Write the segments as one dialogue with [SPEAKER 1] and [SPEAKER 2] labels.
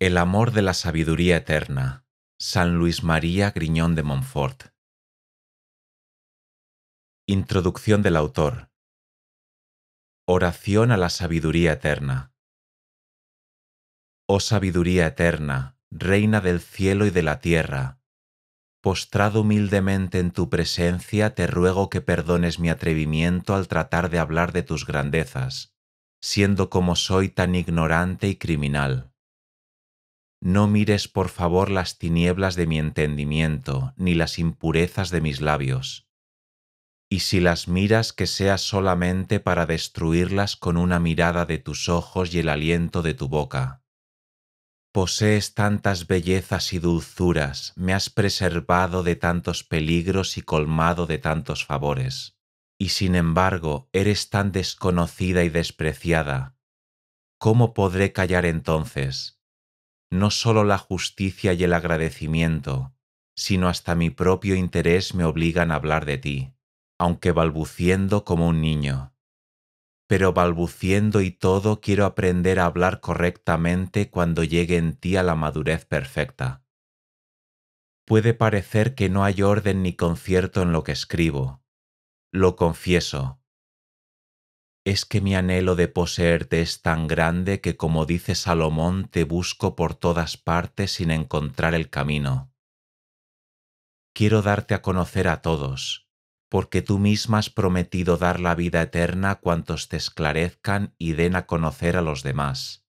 [SPEAKER 1] El amor de la sabiduría eterna. San Luis María Griñón de Montfort. Introducción del autor. Oración a la sabiduría eterna. Oh sabiduría eterna, reina del cielo y de la tierra, postrado humildemente en tu presencia, te ruego que perdones mi atrevimiento al tratar de hablar de tus grandezas, siendo como soy tan ignorante y criminal no mires por favor las tinieblas de mi entendimiento, ni las impurezas de mis labios. Y si las miras que sea solamente para destruirlas con una mirada de tus ojos y el aliento de tu boca. Posees tantas bellezas y dulzuras, me has preservado de tantos peligros y colmado de tantos favores. Y sin embargo, eres tan desconocida y despreciada. ¿Cómo podré callar entonces? no sólo la justicia y el agradecimiento, sino hasta mi propio interés me obligan a hablar de ti, aunque balbuciendo como un niño. Pero balbuciendo y todo quiero aprender a hablar correctamente cuando llegue en ti a la madurez perfecta. Puede parecer que no hay orden ni concierto en lo que escribo. Lo confieso, es que mi anhelo de poseerte es tan grande que como dice Salomón te busco por todas partes sin encontrar el camino. Quiero darte a conocer a todos, porque tú misma has prometido dar la vida eterna a cuantos te esclarezcan y den a conocer a los demás.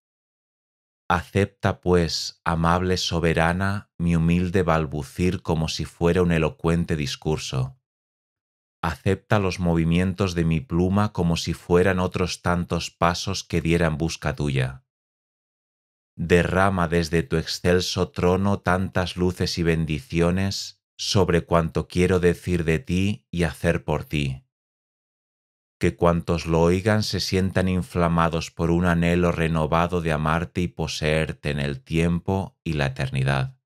[SPEAKER 1] Acepta, pues, amable soberana, mi humilde balbucir como si fuera un elocuente discurso acepta los movimientos de mi pluma como si fueran otros tantos pasos que diera en busca tuya. Derrama desde tu excelso trono tantas luces y bendiciones sobre cuanto quiero decir de ti y hacer por ti. Que cuantos lo oigan se sientan inflamados por un anhelo renovado de amarte y poseerte en el tiempo y la eternidad.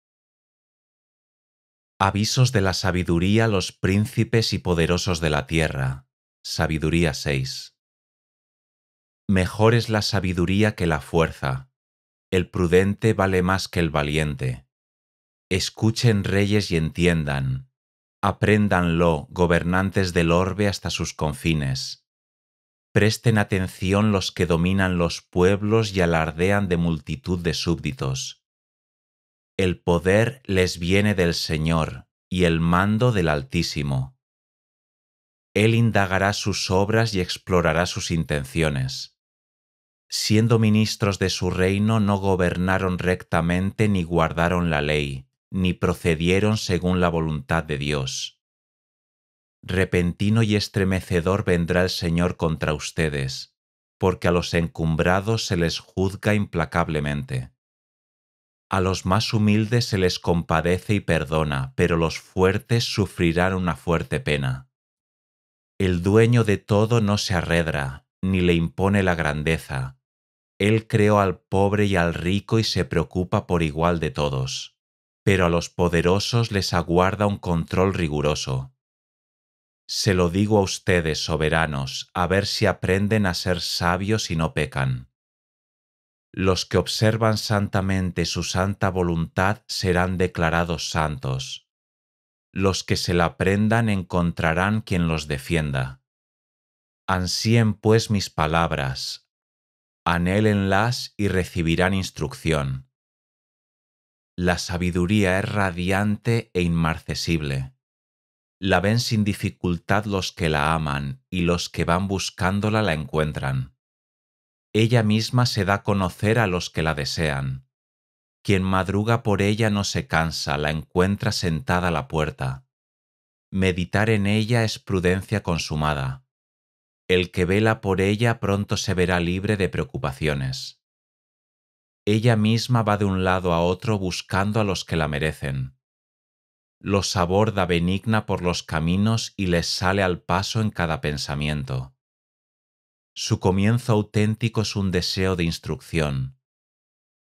[SPEAKER 1] Avisos de la sabiduría los príncipes y poderosos de la tierra. Sabiduría 6. Mejor es la sabiduría que la fuerza. El prudente vale más que el valiente. Escuchen reyes y entiendan. Apréndanlo, gobernantes del orbe hasta sus confines. Presten atención los que dominan los pueblos y alardean de multitud de súbditos el poder les viene del Señor y el mando del Altísimo. Él indagará sus obras y explorará sus intenciones. Siendo ministros de su reino no gobernaron rectamente ni guardaron la ley, ni procedieron según la voluntad de Dios. Repentino y estremecedor vendrá el Señor contra ustedes, porque a los encumbrados se les juzga implacablemente. A los más humildes se les compadece y perdona, pero los fuertes sufrirán una fuerte pena. El dueño de todo no se arredra, ni le impone la grandeza. Él creó al pobre y al rico y se preocupa por igual de todos, pero a los poderosos les aguarda un control riguroso. Se lo digo a ustedes, soberanos, a ver si aprenden a ser sabios y no pecan los que observan santamente su santa voluntad serán declarados santos. Los que se la prendan encontrarán quien los defienda. Ansíen pues mis palabras, anhélenlas y recibirán instrucción. La sabiduría es radiante e inmarcesible. La ven sin dificultad los que la aman y los que van buscándola la encuentran ella misma se da a conocer a los que la desean. Quien madruga por ella no se cansa, la encuentra sentada a la puerta. Meditar en ella es prudencia consumada. El que vela por ella pronto se verá libre de preocupaciones. Ella misma va de un lado a otro buscando a los que la merecen. Los aborda benigna por los caminos y les sale al paso en cada pensamiento su comienzo auténtico es un deseo de instrucción.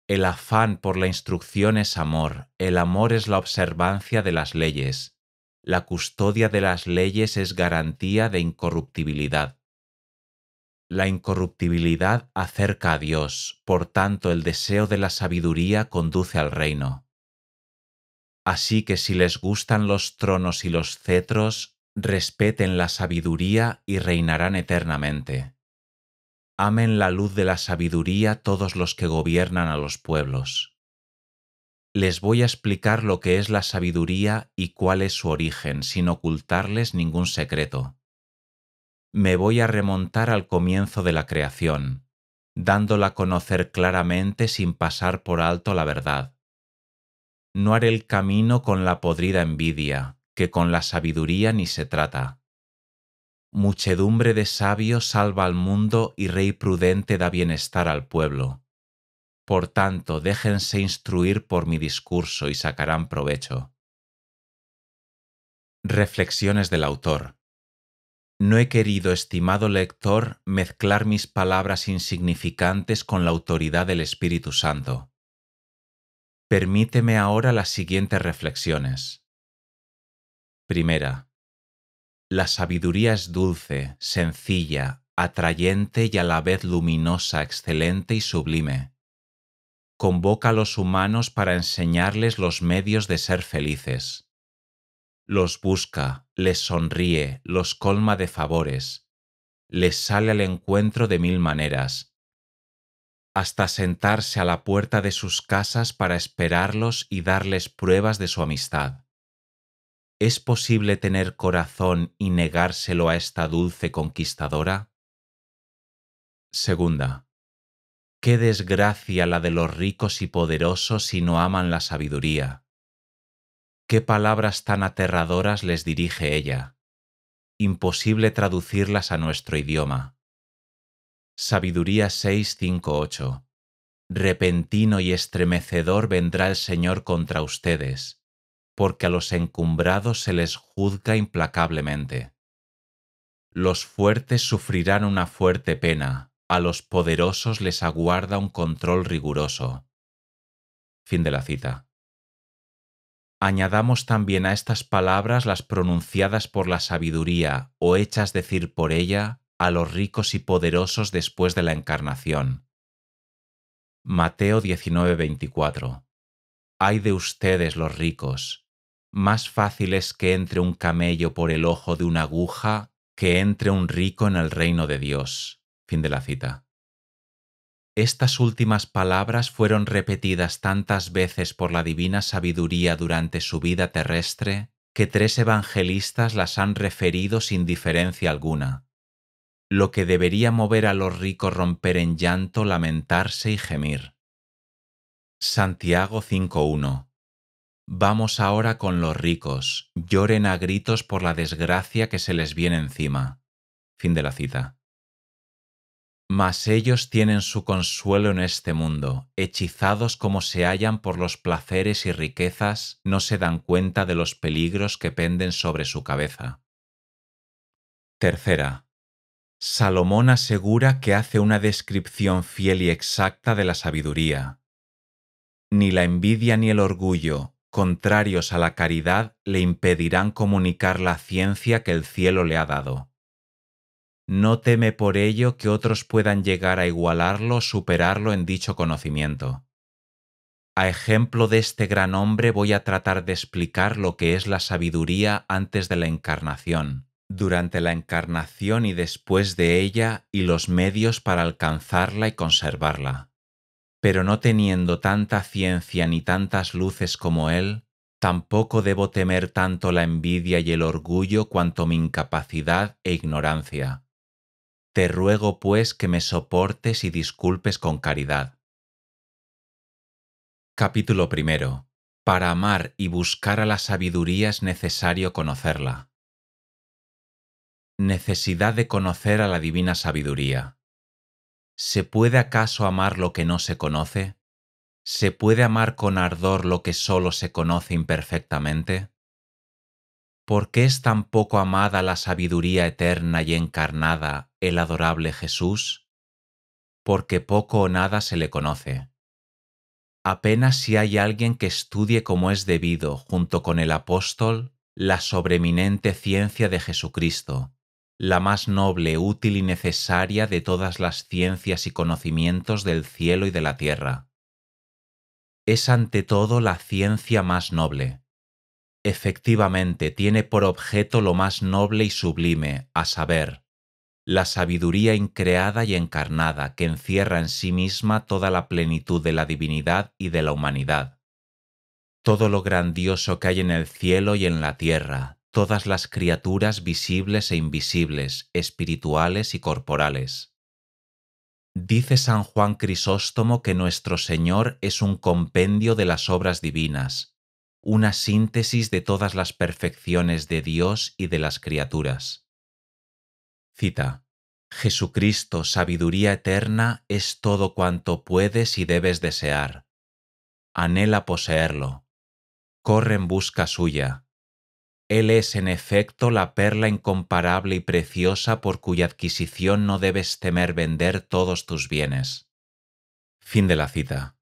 [SPEAKER 1] El afán por la instrucción es amor, el amor es la observancia de las leyes, la custodia de las leyes es garantía de incorruptibilidad. La incorruptibilidad acerca a Dios, por tanto el deseo de la sabiduría conduce al reino. Así que si les gustan los tronos y los cetros, respeten la sabiduría y reinarán eternamente amen la luz de la sabiduría todos los que gobiernan a los pueblos. Les voy a explicar lo que es la sabiduría y cuál es su origen, sin ocultarles ningún secreto. Me voy a remontar al comienzo de la creación, dándola a conocer claramente sin pasar por alto la verdad. No haré el camino con la podrida envidia, que con la sabiduría ni se trata Muchedumbre de sabios salva al mundo y rey prudente da bienestar al pueblo. Por tanto, déjense instruir por mi discurso y sacarán provecho. Reflexiones del autor. No he querido, estimado lector, mezclar mis palabras insignificantes con la autoridad del Espíritu Santo. Permíteme ahora las siguientes reflexiones. Primera. La sabiduría es dulce, sencilla, atrayente y a la vez luminosa, excelente y sublime. Convoca a los humanos para enseñarles los medios de ser felices. Los busca, les sonríe, los colma de favores, les sale al encuentro de mil maneras, hasta sentarse a la puerta de sus casas para esperarlos y darles pruebas de su amistad ¿Es posible tener corazón y negárselo a esta dulce conquistadora? Segunda. Qué desgracia la de los ricos y poderosos si no aman la sabiduría. Qué palabras tan aterradoras les dirige ella. Imposible traducirlas a nuestro idioma. Sabiduría 658. Repentino y estremecedor vendrá el Señor contra ustedes porque a los encumbrados se les juzga implacablemente. Los fuertes sufrirán una fuerte pena, a los poderosos les aguarda un control riguroso. Fin de la cita. Añadamos también a estas palabras las pronunciadas por la sabiduría o hechas decir por ella a los ricos y poderosos después de la encarnación. Mateo 19:24 Ay de ustedes los ricos, más fácil es que entre un camello por el ojo de una aguja que entre un rico en el reino de Dios. Fin de la cita. Estas últimas palabras fueron repetidas tantas veces por la divina sabiduría durante su vida terrestre que tres evangelistas las han referido sin diferencia alguna. Lo que debería mover a los ricos romper en llanto, lamentarse y gemir. Santiago 5.1 Vamos ahora con los ricos, lloren a gritos por la desgracia que se les viene encima. Fin de la cita. Mas ellos tienen su consuelo en este mundo, hechizados como se hallan por los placeres y riquezas, no se dan cuenta de los peligros que penden sobre su cabeza. Tercera. Salomón asegura que hace una descripción fiel y exacta de la sabiduría. Ni la envidia ni el orgullo, contrarios a la caridad le impedirán comunicar la ciencia que el cielo le ha dado. No teme por ello que otros puedan llegar a igualarlo o superarlo en dicho conocimiento. A ejemplo de este gran hombre voy a tratar de explicar lo que es la sabiduría antes de la encarnación, durante la encarnación y después de ella y los medios para alcanzarla y conservarla pero no teniendo tanta ciencia ni tantas luces como él, tampoco debo temer tanto la envidia y el orgullo cuanto mi incapacidad e ignorancia. Te ruego, pues, que me soportes y disculpes con caridad. Capítulo primero. Para amar y buscar a la sabiduría es necesario conocerla. Necesidad de conocer a la divina sabiduría. ¿Se puede acaso amar lo que no se conoce? ¿Se puede amar con ardor lo que sólo se conoce imperfectamente? ¿Por qué es tan poco amada la sabiduría eterna y encarnada, el adorable Jesús? Porque poco o nada se le conoce. Apenas si hay alguien que estudie como es debido, junto con el apóstol, la sobreminente ciencia de Jesucristo, la más noble, útil y necesaria de todas las ciencias y conocimientos del cielo y de la tierra. Es ante todo la ciencia más noble. Efectivamente, tiene por objeto lo más noble y sublime, a saber, la sabiduría increada y encarnada que encierra en sí misma toda la plenitud de la divinidad y de la humanidad. Todo lo grandioso que hay en el cielo y en la tierra, todas las criaturas visibles e invisibles, espirituales y corporales. Dice San Juan Crisóstomo que nuestro Señor es un compendio de las obras divinas, una síntesis de todas las perfecciones de Dios y de las criaturas. Cita. Jesucristo, sabiduría eterna, es todo cuanto puedes y debes desear. Anhela poseerlo. Corre en busca suya él es en efecto la perla incomparable y preciosa por cuya adquisición no debes temer vender todos tus bienes. Fin de la cita.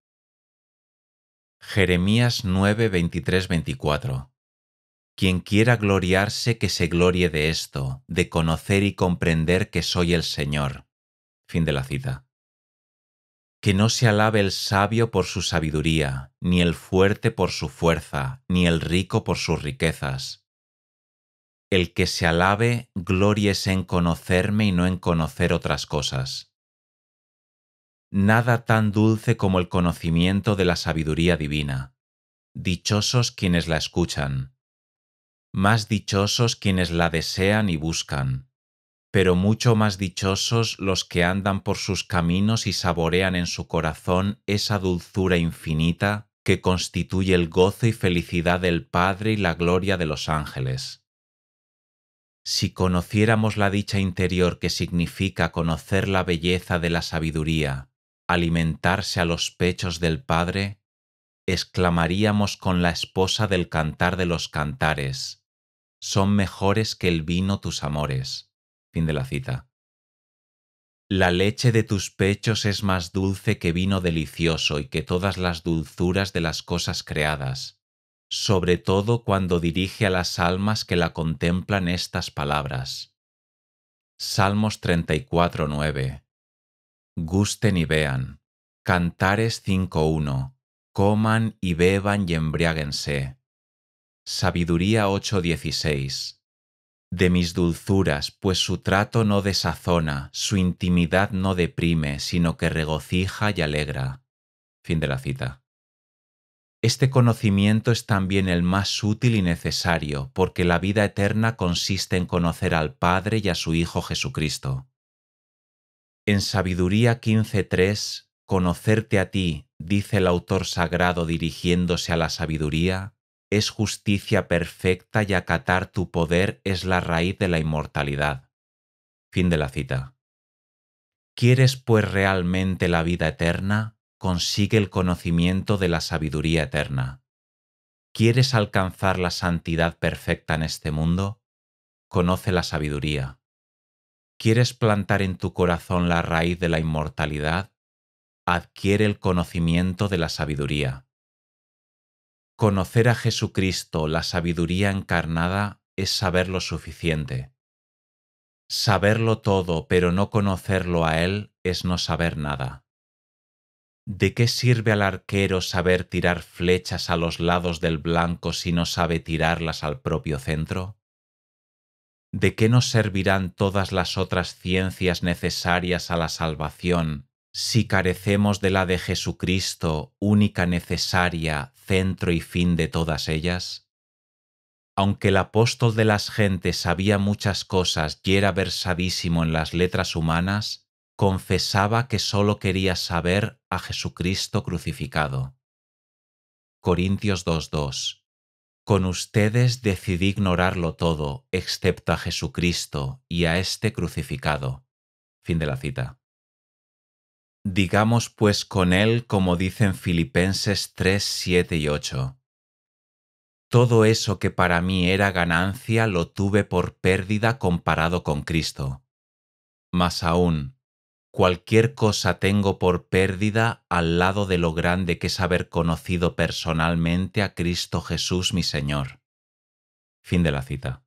[SPEAKER 1] Jeremías 9, 24. Quien quiera gloriarse, que se glorie de esto, de conocer y comprender que soy el Señor. Fin de la cita. Que no se alabe el sabio por su sabiduría, ni el fuerte por su fuerza, ni el rico por sus riquezas, el que se alabe, glories en conocerme y no en conocer otras cosas. Nada tan dulce como el conocimiento de la sabiduría divina. Dichosos quienes la escuchan. Más dichosos quienes la desean y buscan. Pero mucho más dichosos los que andan por sus caminos y saborean en su corazón esa dulzura infinita que constituye el gozo y felicidad del Padre y la gloria de los ángeles si conociéramos la dicha interior que significa conocer la belleza de la sabiduría, alimentarse a los pechos del Padre, exclamaríamos con la esposa del cantar de los cantares, son mejores que el vino tus amores. Fin de la cita. La leche de tus pechos es más dulce que vino delicioso y que todas las dulzuras de las cosas creadas sobre todo cuando dirige a las almas que la contemplan estas palabras. Salmos 34.9. Gusten y vean. Cantares 5.1. Coman y beban y embriáguense. Sabiduría 8.16. De mis dulzuras, pues su trato no desazona, su intimidad no deprime, sino que regocija y alegra. Fin de la cita. Este conocimiento es también el más útil y necesario, porque la vida eterna consiste en conocer al Padre y a su Hijo Jesucristo. En Sabiduría 15.3, conocerte a ti, dice el autor sagrado dirigiéndose a la sabiduría, es justicia perfecta y acatar tu poder es la raíz de la inmortalidad. Fin de la cita. ¿Quieres pues realmente la vida eterna? consigue el conocimiento de la sabiduría eterna. ¿Quieres alcanzar la santidad perfecta en este mundo? Conoce la sabiduría. ¿Quieres plantar en tu corazón la raíz de la inmortalidad? Adquiere el conocimiento de la sabiduría. Conocer a Jesucristo, la sabiduría encarnada, es saber lo suficiente. Saberlo todo pero no conocerlo a Él es no saber nada. ¿De qué sirve al arquero saber tirar flechas a los lados del blanco si no sabe tirarlas al propio centro? ¿De qué nos servirán todas las otras ciencias necesarias a la salvación si carecemos de la de Jesucristo, única necesaria, centro y fin de todas ellas? Aunque el apóstol de las gentes sabía muchas cosas y era versadísimo en las letras humanas, confesaba que sólo quería saber a Jesucristo crucificado. Corintios 2.2 Con ustedes decidí ignorarlo todo, excepto a Jesucristo y a este crucificado. Fin de la cita. Digamos pues con él como dicen Filipenses 3, 7 y 8. Todo eso que para mí era ganancia lo tuve por pérdida comparado con Cristo. Mas aún, Cualquier cosa tengo por pérdida al lado de lo grande que es haber conocido personalmente a Cristo Jesús mi Señor. Fin de la cita.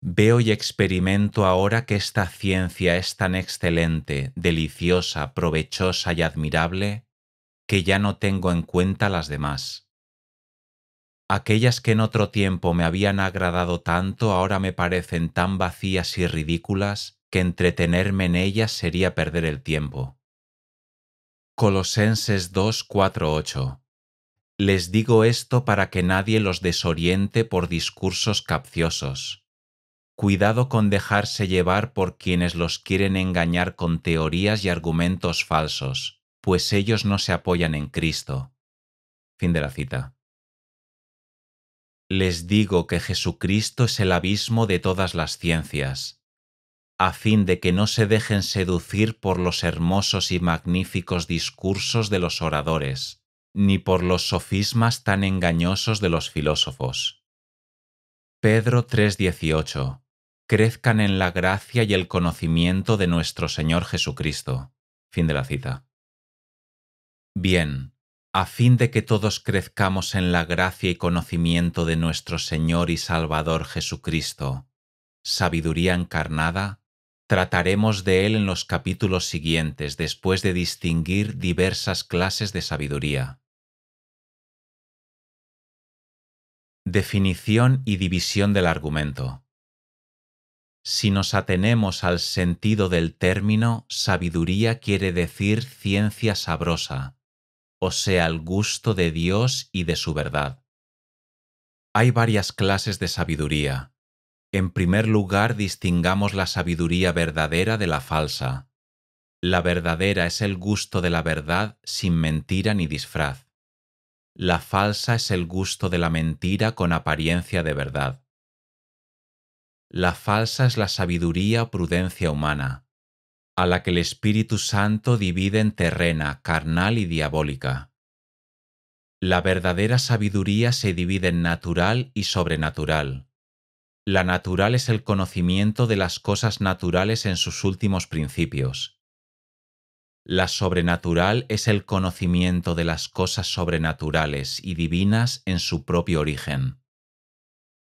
[SPEAKER 1] Veo y experimento ahora que esta ciencia es tan excelente, deliciosa, provechosa y admirable, que ya no tengo en cuenta las demás. Aquellas que en otro tiempo me habían agradado tanto ahora me parecen tan vacías y ridículas que entretenerme en ellas sería perder el tiempo. Colosenses 8. Les digo esto para que nadie los desoriente por discursos capciosos. Cuidado con dejarse llevar por quienes los quieren engañar con teorías y argumentos falsos, pues ellos no se apoyan en Cristo. Fin de la cita. Les digo que Jesucristo es el abismo de todas las ciencias, a fin de que no se dejen seducir por los hermosos y magníficos discursos de los oradores, ni por los sofismas tan engañosos de los filósofos. Pedro 3:18 Crezcan en la gracia y el conocimiento de nuestro Señor Jesucristo. Fin de la cita. Bien, a fin de que todos crezcamos en la gracia y conocimiento de nuestro Señor y Salvador Jesucristo, sabiduría encarnada, Trataremos de él en los capítulos siguientes, después de distinguir diversas clases de sabiduría. Definición y división del argumento. Si nos atenemos al sentido del término, sabiduría quiere decir ciencia sabrosa, o sea, el gusto de Dios y de su verdad. Hay varias clases de sabiduría, en primer lugar, distingamos la sabiduría verdadera de la falsa. La verdadera es el gusto de la verdad sin mentira ni disfraz. La falsa es el gusto de la mentira con apariencia de verdad. La falsa es la sabiduría o prudencia humana, a la que el Espíritu Santo divide en terrena, carnal y diabólica. La verdadera sabiduría se divide en natural y sobrenatural la natural es el conocimiento de las cosas naturales en sus últimos principios. La sobrenatural es el conocimiento de las cosas sobrenaturales y divinas en su propio origen.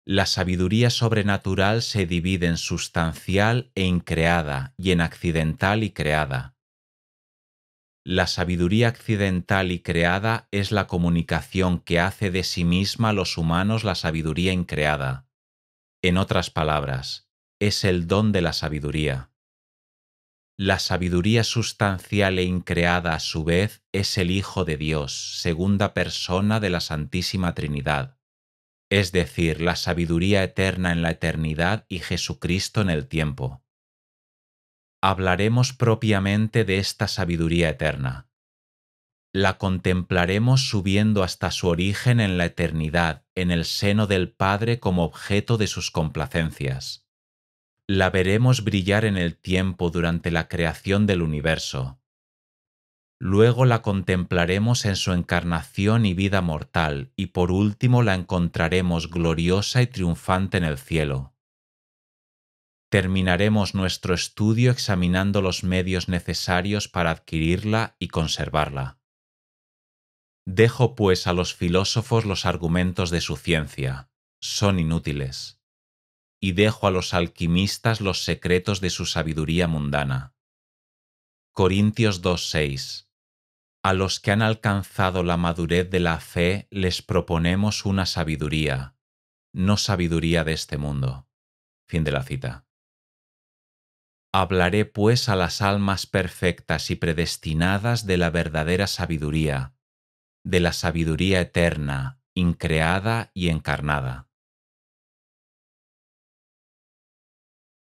[SPEAKER 1] La sabiduría sobrenatural se divide en sustancial e increada y en accidental y creada. La sabiduría accidental y creada es la comunicación que hace de sí misma a los humanos la sabiduría increada. En otras palabras, es el don de la sabiduría. La sabiduría sustancial e increada a su vez es el Hijo de Dios, segunda persona de la Santísima Trinidad, es decir, la sabiduría eterna en la eternidad y Jesucristo en el tiempo. Hablaremos propiamente de esta sabiduría eterna, la contemplaremos subiendo hasta su origen en la eternidad, en el seno del Padre como objeto de sus complacencias. La veremos brillar en el tiempo durante la creación del universo. Luego la contemplaremos en su encarnación y vida mortal, y por último la encontraremos gloriosa y triunfante en el cielo. Terminaremos nuestro estudio examinando los medios necesarios para adquirirla y conservarla. Dejo pues a los filósofos los argumentos de su ciencia, son inútiles, y dejo a los alquimistas los secretos de su sabiduría mundana. Corintios 2.6 A los que han alcanzado la madurez de la fe les proponemos una sabiduría, no sabiduría de este mundo. Fin de la cita. Hablaré pues a las almas perfectas y predestinadas de la verdadera sabiduría, de la sabiduría eterna, increada y encarnada.